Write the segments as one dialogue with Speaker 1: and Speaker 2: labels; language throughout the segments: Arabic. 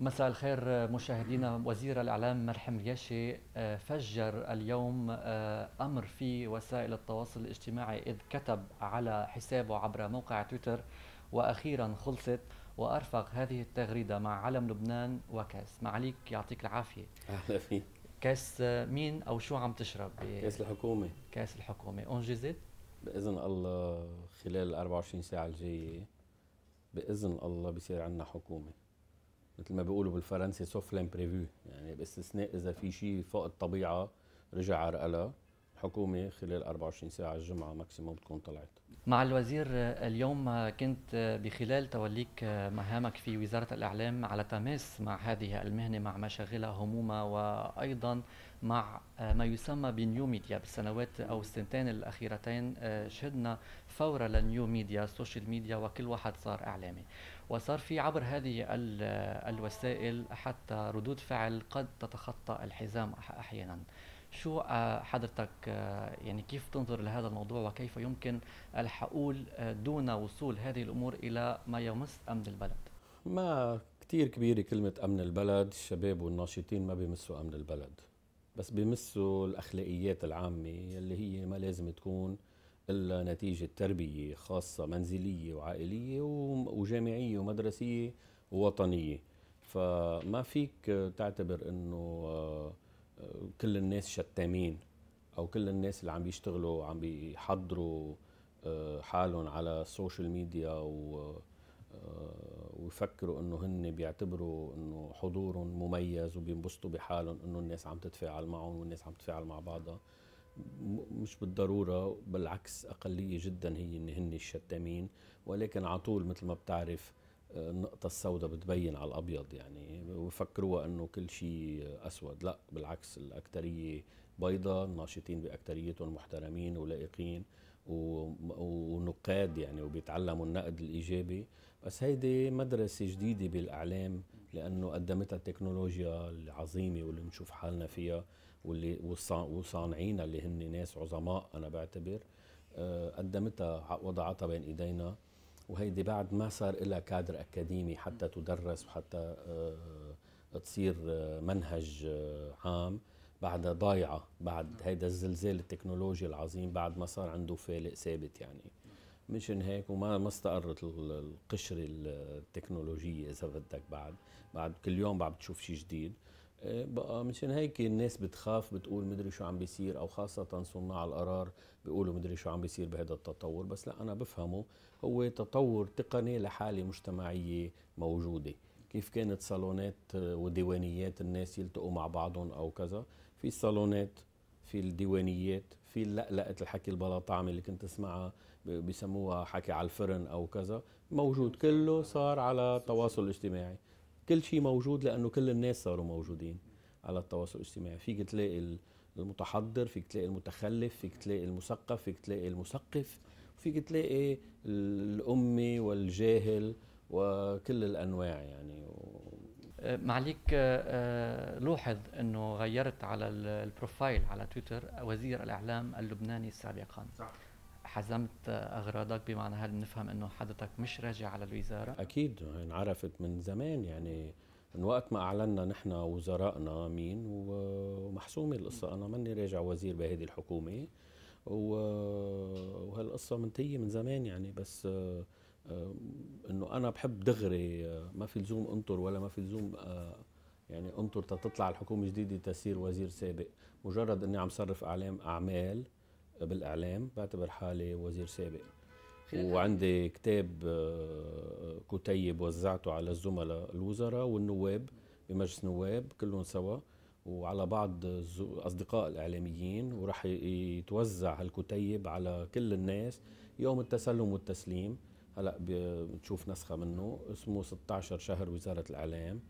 Speaker 1: مساء الخير آه، مشاهدينا آه، وزير الاعلام مرحم الياشي آه، فجر اليوم امر في وسائل التواصل الاجتماعي اذ كتب على حسابه عبر موقع تويتر واخيرا خلصت وارفق هذه التغريده مع علم لبنان وكاس معاليك يعطيك العافيه اهلا فيك كاس مين او شو عم تشرب كاس الحكومه كاس الحكومه انجزت
Speaker 2: باذن الله خلال 24 ساعه الجايه باذن الله بصير عندنا حكومه مثل ما بيقولوا بالفرنسي سوف لامبريفو يعني باستثناء اذا في شيء فوق الطبيعه رجع عرقلها الحكومة خلال 24 ساعة الجمعة ماكسيموم بتكون طلعت
Speaker 1: مع الوزير آه، اليوم آه، كنت آه، بخلال توليك مهامك في وزارة الإعلام على تماس مع هذه المهنة مع مشاغلها همومها وأيضا مع ما يسمى بنيو ميديا بالسنوات أو السنتين الأخيرتين شهدنا فورة لنيو ميديا السوشيال ميديا وكل واحد صار إعلامي وصار في عبر هذه الوسائل حتى ردود فعل قد تتخطى الحزام احيانا شو آه، حضرتك آه، يعني كيف تنظر لهذا الموضوع وكيف يمكن الحقول آه، دون وصول هذه الامور الى ما يمس امن البلد
Speaker 2: ما كثير كبيره كلمه امن البلد الشباب والناشطين ما بيمسوا امن البلد بس بيمسوا الاخلاقيات العامه اللي هي ما لازم تكون إلا نتيجة تربية خاصة منزلية وعائلية وجامعية ومدرسية ووطنية فما فيك تعتبر أنه آه، كل الناس شتامين أو كل الناس اللي عم بيشتغلوا عم بيحضروا آه، حالهم على السوشيال ميديا و آه، ويفكروا انه هن بيعتبروا انه حضورهم مميز وبينبسطوا بحالهم انه الناس عم تتفاعل معهم والناس عم تتفاعل مع بعضها مش بالضرورة بالعكس أقلية جدا هي إن هن الشتامين ولكن على طول مثل ما بتعرف آه، النقطة السوداء بتبين على الأبيض يعني وفكروها أنه كل شيء آه، أسود لا بالعكس الأكترية بيضاء الناشطين بأكتريتهم محترمين ولائقين ونقاد يعني وبيتعلموا النقد الإيجابي بس هيدي مدرسة جديدة بالإعلام لأنه قدمتها التكنولوجيا العظيمة واللي بنشوف حالنا فيها واللي وصانعينا اللي هن ناس عظماء انا بعتبر آه، قدمتها وضعتها بين ايدينا وهيدي بعد ما صار لها كادر اكاديمي حتى تدرس وحتى آه، تصير آه، منهج عام بعدها ضايعه بعد هيدا الزلزال التكنولوجي العظيم بعد ما صار عنده فالق ثابت يعني مشان هيك وما ما استقرت القشره التكنولوجيه اذا بدك بعد بعد كل يوم بعد تشوف شيء جديد بقى مشان هيك الناس بتخاف بتقول مدري شو عم بيصير او خاصه صناع القرار بيقولوا مدري شو عم بيصير بهذا التطور بس لا انا بفهمه هو تطور تقني لحاله مجتمعيه موجوده كيف كانت صالونات وديوانيات الناس يلتقوا مع بعضهم او كذا في الصالونات في الديوانيات في لقلقه الحكي البلا طعمه اللي كنت تسمعها بسموها حكي على الفرن او كذا موجود كله صار على تواصل اجتماعي كل شيء موجود لانه كل الناس صاروا موجودين على التواصل الاجتماعي فيك تلاقي المتحضر فيك تلاقي المتخلف فيك تلاقي المثقف فيك تلاقي المثقف
Speaker 1: فيك تلاقي الامي والجاهل وكل الانواع يعني أه، معليك أه، أه، لوحظ انه غيرت على البروفايل على تويتر وزير الاعلام اللبناني سابقا صح. حزمت اغراضك بمعنى هل بنفهم انه حضرتك مش راجع على الوزاره؟
Speaker 2: اكيد انعرفت من زمان يعني من وقت ما اعلنا نحن وزرائنا مين ومحسومه القصه انا ماني راجع وزير بهذه الحكومه وهالقصه منتهيه من زمان يعني بس آه، آه، انه انا بحب دغري آه، ما في لزوم انطر ولا ما في لزوم يعني انطر تطلع الحكومه الجديده تسير وزير سابق مجرد اني عم صرف اعلام اعمال بالاعلام بعتبر حالي وزير سابق وعندي كتاب آه، كتيب وزعته على الزملاء الوزراء والنواب بمجلس النواب كلهم سوا وعلى بعض اصدقاء الاعلاميين وراح يتوزع هالكتيب على كل الناس يوم التسلم والتسليم هلا بتشوف نسخه منه اسمه 16 شهر وزاره الاعلام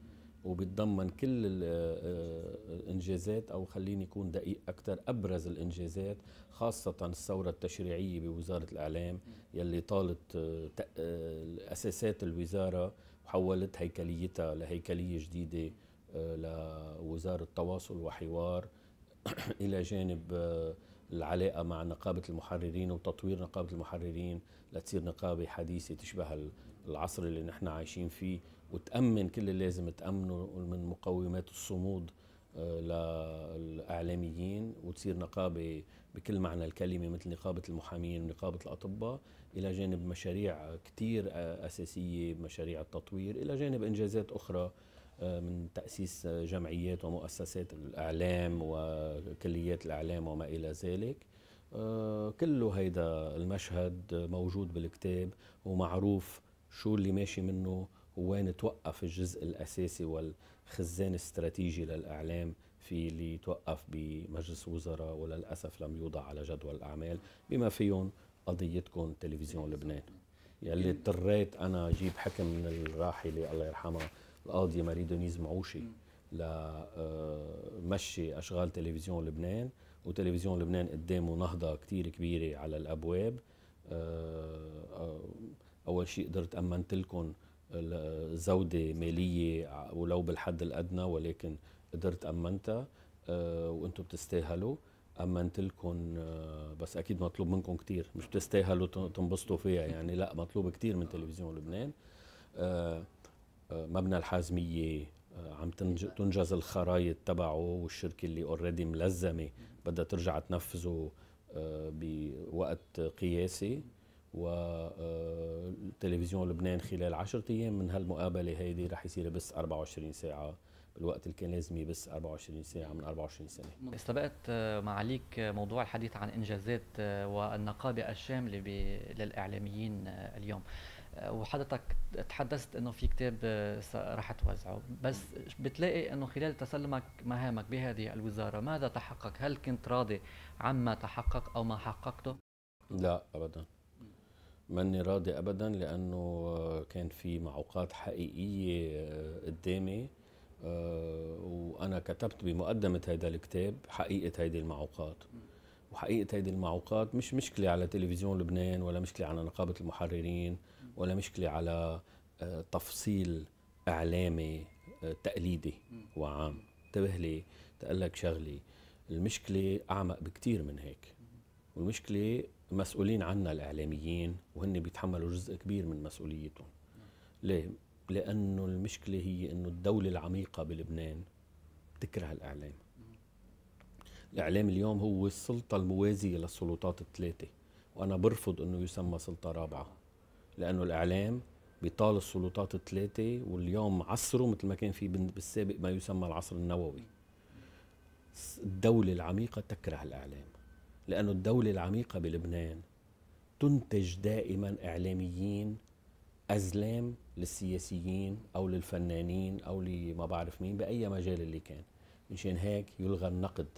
Speaker 2: وبتضمن كل آه، الانجازات او خليني اكون دقيق اكثر ابرز الانجازات خاصه الثوره التشريعيه بوزاره الاعلام يلي طالت آه، آه، اساسات الوزاره وحولت هيكليتها لهيكليه جديده لوزاره تواصل وحوار الى جانب العلاقه مع نقابه المحررين وتطوير نقابه المحررين لتصير نقابه حديثه تشبه العصر اللي نحن عايشين فيه وتامن كل اللي لازم تامنه من مقومات الصمود آه، للاعلاميين وتصير نقابه بكل معنى الكلمه مثل نقابه المحامين ونقابه الاطباء الى جانب مشاريع كثير آه، اساسيه مشاريع التطوير الى جانب انجازات اخرى آه، من تاسيس جمعيات ومؤسسات الاعلام وكليات الاعلام وما الى ذلك كل هيدا المشهد موجود بالكتاب ومعروف شو اللي ماشي منه وين توقف الجزء الاساسي والخزان الاستراتيجي للاعلام في اللي توقف بمجلس وزراء وللاسف لم يوضع على جدول الاعمال بما فيهم قضيتكم تلفزيون لبنان يلي اضطريت انا اجيب حكم من الراحله الله يرحمها القاضيه ماري دونيز معوشي لمشي آه، اشغال تلفزيون لبنان وتلفزيون لبنان قدامه نهضه كثير كبيره على الابواب آه، آه، اول شيء قدرت امنت لكم زودة مالية ولو بالحد الأدنى ولكن قدرت أمنتها آه، وانتم بتستاهلوا أمنت لكم آه، بس أكيد مطلوب منكم كتير مش بتستاهلوا تنبسطوا فيها يعني لا مطلوب كتير من تلفزيون لبنان آه، مبنى الحازمية عم تنجز الخرايط تبعه والشركة اللي اوريدي ملزمة بدها ترجع تنفذه بوقت قياسي وتلفزيون لبنان خلال 10 ايام من هالمقابله هيدي رح يصير بس 24 ساعه بالوقت اللي كان لازم يبس 24 ساعه من 24 سنه
Speaker 1: استبقت معاليك موضوع الحديث عن انجازات والنقابه الشامله للاعلاميين اليوم وحضرتك تحدثت انه في كتاب رح توزعه بس بتلاقي انه خلال تسلمك مهامك بهذه الوزاره ماذا تحقق هل كنت راضي عما تحقق او ما حققته
Speaker 2: لا ابدا ماني راضي ابدا لانه كان في معوقات حقيقيه قدامي آه، وانا كتبت بمقدمه هيدا الكتاب حقيقه هيدي المعوقات وحقيقه هيدي المعوقات مش مشكله على تلفزيون لبنان ولا مشكله على نقابه المحررين ولا مشكله على آه، تفصيل اعلامي آه، تقليدي وعام انتبه لي تقلك لك شغلي المشكله اعمق بكثير من هيك والمشكله مسؤولين عنا الاعلاميين وهن بيتحملوا جزء كبير من مسؤوليتهم ليه لانه المشكله هي انه الدوله العميقه بلبنان بتكره الاعلام الاعلام اليوم هو السلطه الموازيه للسلطات الثلاثه وانا برفض انه يسمى سلطه رابعه لانه الاعلام بيطال السلطات الثلاثه واليوم عصره مثل ما كان في بالسابق ما يسمى العصر النووي الدوله العميقه تكره الاعلام لأن الدولة العميقة بلبنان تنتج دائما إعلاميين أزلام للسياسيين أو للفنانين أو لما بعرف مين بأي مجال اللي كان مشان هيك يلغى النقد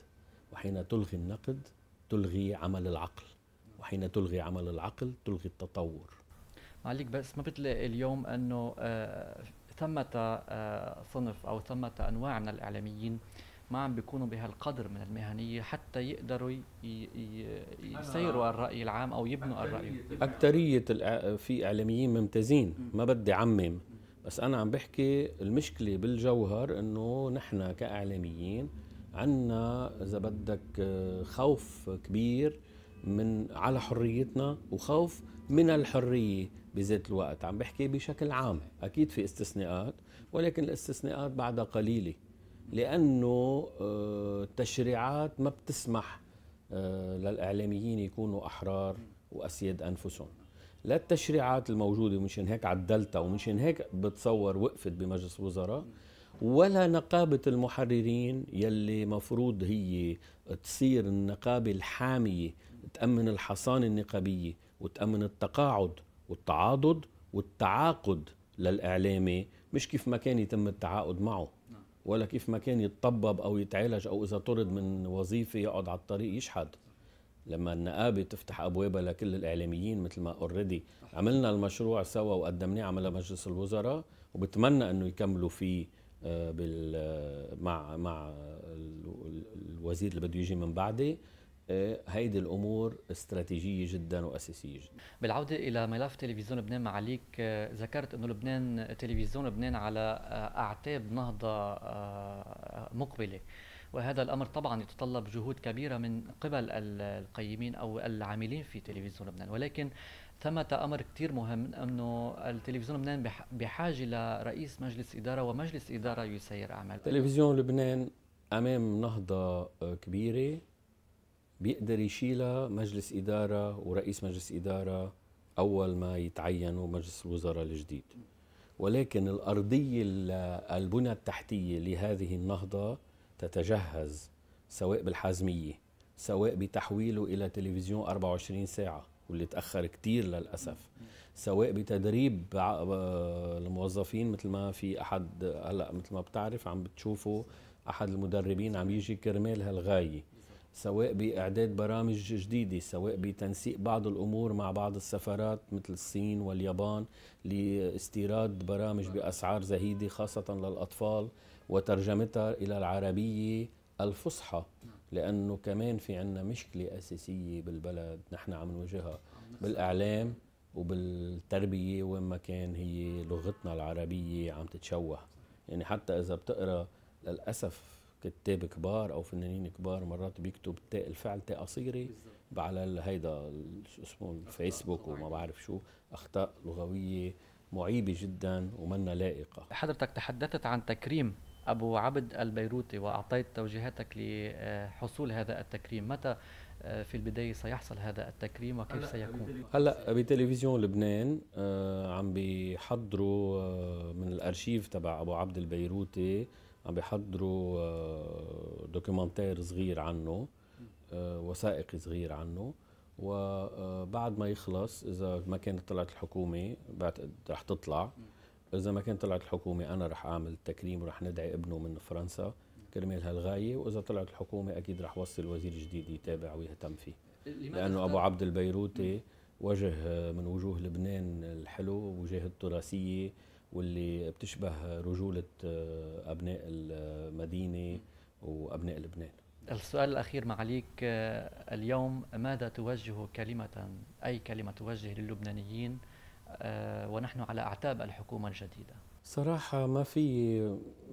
Speaker 2: وحين تلغي النقد تلغي عمل العقل وحين تلغي عمل العقل تلغي التطور
Speaker 1: معليك بس ما بتلاقي اليوم أنه آه، ثمة آه، صنف أو ثمة أنواع من الإعلاميين ما عم بيكونوا بهالقدر من المهنيه حتى يقدروا يسيروا الراي العام او يبنوا الراي
Speaker 2: اكثريه في اعلاميين ممتازين ما بدي عمم بس انا عم بحكي المشكله بالجوهر انه نحن كاعلاميين عنا اذا بدك آه، خوف كبير من على حريتنا وخوف من الحريه بذات الوقت عم بحكي بشكل عام اكيد في استثناءات ولكن الاستثناءات بعدها قليله لانه التشريعات آه، ما بتسمح آه، للاعلاميين يكونوا احرار واسياد انفسهم لا التشريعات الموجوده ومنشان هيك عدلتها ومنشان هيك بتصور وقفت بمجلس الوزراء ولا نقابة المحررين يلي مفروض هي تصير النقابة الحامية تأمن الحصانة النقابية وتأمن التقاعد والتعاضد والتعاقد للإعلامي مش كيف ما كان يتم التعاقد معه ولا كيف ما كان يتطبب او يتعالج او اذا طرد من وظيفه يقعد على الطريق يشحد لما النقابه تفتح ابوابها لكل الاعلاميين مثل ما اوريدي عملنا المشروع سوا وقدمناه على مجلس الوزراء وبتمنى انه يكملوا فيه آه، بال مع مع الوزير اللي بده يجي من بعدي آه، هيدي الامور استراتيجيه جدا واساسيه جدا
Speaker 1: بالعوده الى ملف تلفزيون لبنان معاليك آه، ذكرت انه لبنان تلفزيون لبنان على آه، اعتاب نهضه مقبله وهذا الامر طبعا يتطلب جهود كبيره من قبل القيمين او العاملين في تلفزيون لبنان ولكن ثمة أمر كثير مهم أنه التلفزيون لبنان بحاجة لرئيس مجلس إدارة ومجلس إدارة يسير أعمال تلفزيون
Speaker 2: لبنان أمام نهضة كبيرة بيقدر يشيلها مجلس إدارة ورئيس مجلس إدارة أول ما يتعينوا مجلس الوزراء الجديد ولكن الأرضية البنى التحتية لهذه النهضة تتجهز سواء بالحازمية سواء بتحويله إلى تلفزيون 24 ساعة واللي تأخر كتير للأسف سواء بتدريب آه، الموظفين مثل ما في أحد هلأ مثل ما بتعرف عم بتشوفوا أحد المدربين عم يجي كرمال هالغاية سواء باعداد برامج جديده سواء بتنسيق بعض الامور مع بعض السفارات مثل الصين واليابان لاستيراد برامج باسعار زهيده خاصه للاطفال وترجمتها الى العربيه الفصحى لانه كمان في عندنا مشكله اساسيه بالبلد نحن عم نواجهها بالاعلام وبالتربيه وين ما كان هي لغتنا العربيه عم تتشوه يعني حتى اذا بتقرا للاسف كتاب كبار او فنانين كبار مرات بيكتب تاء الفعل تاء قصيره على هيدا شو اسمه الفيسبوك وما بعرف شو اخطاء
Speaker 1: لغويه معيبه جدا ومنا لائقه حضرتك تحدثت عن تكريم ابو عبد البيروتي واعطيت توجيهاتك لحصول هذا التكريم متى آه، في البدايه سيحصل هذا التكريم وكيف سيكون هلا
Speaker 2: بتلفزيون لبنان آه، عم بيحضروا آه، من الارشيف تبع ابو عبد البيروتي عم بيحضروا آه، دوكيومنتير صغير عنه آه، وثائقي صغير عنه وبعد آه، ما يخلص اذا ما كانت طلعت الحكومه بعتقد رح تطلع اذا ما كانت طلعت الحكومه انا رح اعمل تكريم ورح ندعي ابنه من فرنسا كرمال هالغايه واذا طلعت الحكومه اكيد رح وصل وزير جديد يتابع ويهتم فيه لانه ابو عبد البيروتي وجه من وجوه لبنان الحلو وجهه التراثيه واللي بتشبه رجولة آه، أبناء المدينة وأبناء لبنان
Speaker 1: السؤال الأخير معاليك آه، اليوم ماذا توجه كلمة أي كلمة توجه للبنانيين آه، ونحن على أعتاب الحكومة الجديدة
Speaker 2: صراحة ما في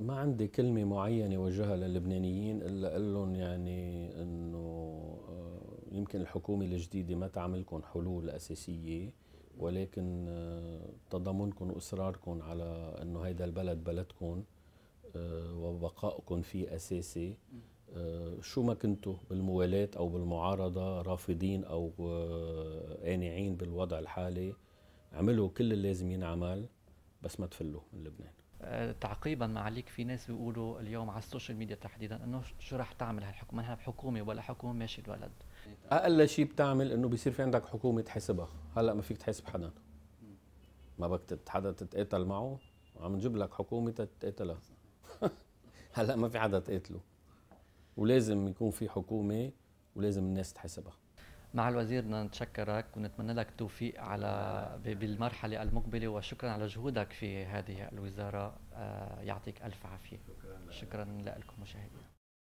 Speaker 2: ما عندي كلمة معينة وجهها للبنانيين إلا أقول لهم يعني إنه يمكن الحكومة الجديدة ما تعملكم حلول أساسية ولكن آه، تضامنكم واصراركم على انه هيدا البلد بلدكم آه، وبقائكم فيه اساسي آه، شو ما كنتوا بالموالاة او بالمعارضه رافضين او قانعين بالوضع الحالي عملوا كل اللي لازم ينعمل بس ما تفلوا من لبنان
Speaker 1: تعقيبا ما عليك في ناس بيقولوا اليوم على السوشيال ميديا تحديدا انه شو رح تعمل هالحكومه هي حكومه ولا حكومه ماشي الولد
Speaker 2: اقل شيء بتعمل انه بيصير في عندك حكومه تحاسبها هلا ما فيك تحاسب حدا ما بدك حدا تتقاتل معه عم نجيب لك حكومه
Speaker 1: تتقاتلها هلا ما في حدا تقاتله
Speaker 2: ولازم يكون في حكومه ولازم الناس تحاسبها
Speaker 1: مع الوزير بدنا نتشكرك ونتمنى لك التوفيق على بالمرحله المقبله وشكرا على جهودك في هذه الوزاره آه، يعطيك الف عافيه شكرا لكم مشاهدينا